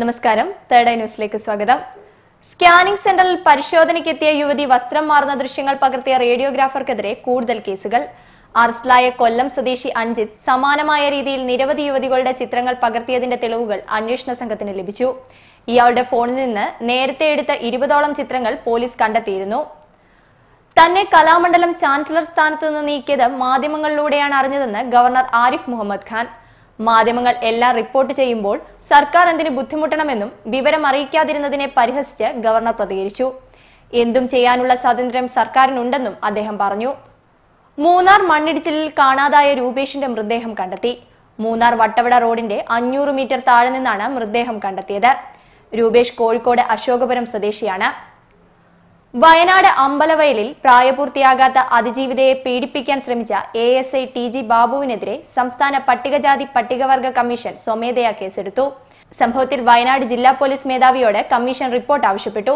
നമസ്കാരം third eye ന്യൂസിലേക്ക് സ്വാഗതം സ്കാനിംഗ് സെന്ററിൽ പരിശോധനയ്ക്കെത്തിയ യുവതി വസ്ത്രം മാറുന്ന ദൃശ്യങ്ങൾ പകർത്തിയ റേഡിയോഗ്രാഫർക്കെതിരെ കൂടുതൽ കേസുകൾ അറസ്റ്റിലായ കൊല്ലം സ്വദേശി അഞ്ജിത്ത് സമാനമായ രീതിയിൽ നിരവധി യുവതികളുടെ ചിത്രങ്ങൾ പകർത്തിയതിന്റെ തെളിവുകൾ അന്വേഷണ സംഘത്തിന് ലഭിച്ചു ഇയാളുടെ ഫോണിൽ നിന്ന് നേരത്തെ എടുത്ത ഇരുപതോളം ചിത്രങ്ങൾ പോലീസ് കണ്ടെത്തിയിരുന്നു തന്നെ കലാമണ്ഡലം ചാൻസലർ സ്ഥാനത്ത് നിന്ന് നീക്കിയത് മാധ്യമങ്ങളിലൂടെയാണ് അറിഞ്ഞതെന്ന് ഗവർണർ ആരിഫ് മുഹമ്മദ് ഖാൻ മാധ്യമങ്ങൾ എല്ലാം റിപ്പോർട്ട് ചെയ്യുമ്പോൾ സർക്കാർ എന്തിന് ബുദ്ധിമുട്ടണമെന്നും വിവരം അറിയിക്കാതിരുന്നതിനെ പരിഹസിച്ച് ഗവർണർ പ്രതികരിച്ചു എന്തും ചെയ്യാനുള്ള സ്വാതന്ത്ര്യം സർക്കാരിനുണ്ടെന്നും അദ്ദേഹം പറഞ്ഞു മൂന്നാർ മണ്ണിടിച്ചിലിൽ കാണാതായ രൂപേഷിന്റെ മൃതദേഹം കണ്ടെത്തി മൂന്നാർ വട്ടവട റോഡിന്റെ അഞ്ഞൂറ് മീറ്റർ താഴെ നിന്നാണ് മൃതദേഹം കണ്ടെത്തിയത് രൂപേഷ് കോഴിക്കോട് അശോകപുരം സ്വദേശിയാണ് വയനാട് അമ്പലവയലിൽ പ്രായപൂർത്തിയാകാത്ത അതിജീവിതയെ പീഡിപ്പിക്കാൻ ശ്രമിച്ച A S I T G ബാബുവിനെതിരെ സംസ്ഥാന പട്ടികജാതി പട്ടികവർഗ കമ്മീഷൻ സ്വമേധയാ കേസെടുത്തു സംഭവത്തിൽ വയനാട് ജില്ലാ പോലീസ് മേധാവിയോട് കമ്മീഷൻ റിപ്പോർട്ട് ആവശ്യപ്പെട്ടു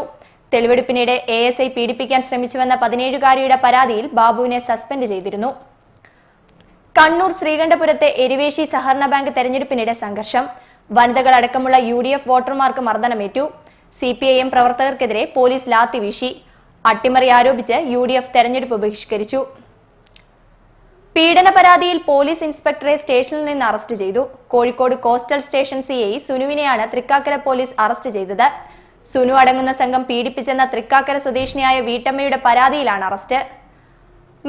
തെളിവെടുപ്പിനിടെ എ എസ് ഐ പീഡിപ്പിക്കാൻ ശ്രമിച്ചുവെന്ന പതിനേഴുകാരിയുടെ പരാതിയിൽ ബാബുവിനെ സസ്പെൻഡ് ചെയ്തിരുന്നു കണ്ണൂർ ശ്രീകണ്ഠപുരത്തെ എരിവേശി സഹകരണ ബാങ്ക് തെരഞ്ഞെടുപ്പിനിടെ സംഘർഷം വനിതകളടക്കമുള്ള യു ഡി എഫ് വോട്ടർമാർക്ക് മർദ്ദനമേറ്റു സി പി ഐ എം പ്രവർത്തകർക്കെതിരെ പോലീസ് ലാത്തി വീശി അട്ടിമറി ആരോപിച്ച് യു ഡി എഫ് തെരഞ്ഞെടുപ്പ് ബഹിഷ്കരിച്ചു പീഡന പരാതിയിൽ പോലീസ് ഇൻസ്പെക്ടറെ സ്റ്റേഷനിൽ നിന്ന് അറസ്റ്റ് ചെയ്തു Kozhikode coastal station C I സുനുവിനെയാണ് തൃക്കാക്കര പോലീസ് അറസ്റ്റ് ചെയ്തത് സുനു അടങ്ങുന്ന സംഘം പീഡിപ്പിച്ചെന്ന തൃക്കാക്കര സ്വദേശിനിയായ വീട്ടമ്മയുടെ പരാതിയിലാണ് arrest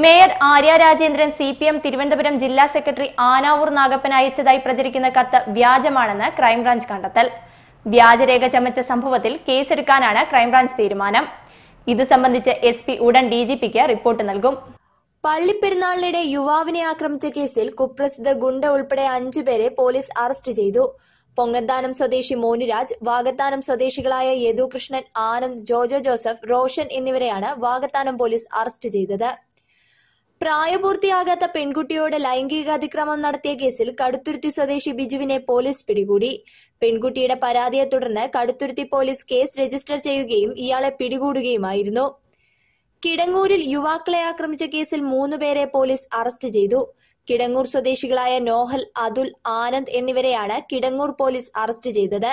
mayor Arya Rajendran C P M Thiruvananthapuram ജില്ലാ സെക്രട്ടറി ആനാവൂർ നാഗപ്പൻ അയച്ചതായി പ്രചരിക്കുന്ന കത്ത് വ്യാജമാണെന്ന് ക്രൈംബ്രാഞ്ച് കണ്ടെത്തൽ വ്യാജരേഖ ചമച്ച സംഭവത്തിൽ കേസെടുക്കാനാണ് ക്രൈംബ്രാഞ്ച് തീരുമാനം ഇത് സംബന്ധിച്ച് എസ് പി ഉടൻ ഡി ജി പിക്ക് റിപ്പോർട്ട് നൽകും പള്ളിപ്പെരുന്നാളിനിടെ യുവാവിനെ ആക്രമിച്ച കേസിൽ കുപ്രസിദ്ധ ഗുണ്ട ഉൾപ്പെടെ അഞ്ചുപേരെ പോലീസ് അറസ്റ്റ് ചെയ്തു പൊങ്ങന്താനം സ്വദേശി മോനുരാജ് വാഗത്താനം സ്വദേശികളായ യദുകൃഷ്ണൻ ആനന്ദ് ജോജോ ജോസഫ് റോഷൻ എന്നിവരെയാണ് വാഗത്താനം പോലീസ് അറസ്റ്റ് ചെയ്തത് പ്രായപൂർത്തിയാകാത്ത പെൺകുട്ടിയോട് ലൈംഗികാതിക്രമം നടത്തിയ കേസിൽ കടുത്തുരുത്തി സ്വദേശി ബിജുവിനെ പോലീസ് പിടികൂടി പെൺകുട്ടിയുടെ പരാതിയെ തുടർന്ന് കടുത്തുരുത്തി പോലീസ് കേസ് രജിസ്റ്റർ ചെയ്യുകയും ഇയാളെ പിടികൂടുകയുമായിരുന്നു കിടങ്ങൂരിൽ യുവാക്കളെ ആക്രമിച്ച കേസിൽ മൂന്നുപേരെ പോലീസ് അറസ്റ്റ് ചെയ്തു കിടങ്ങൂർ സ്വദേശികളായ നോഹൽ അതുൽ ആനന്ദ് എന്നിവരെയാണ് കിടങ്ങൂർ പോലീസ് അറസ്റ്റ് ചെയ്തത്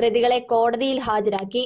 പ്രതികളെ കോടതിയിൽ ഹാജരാക്കി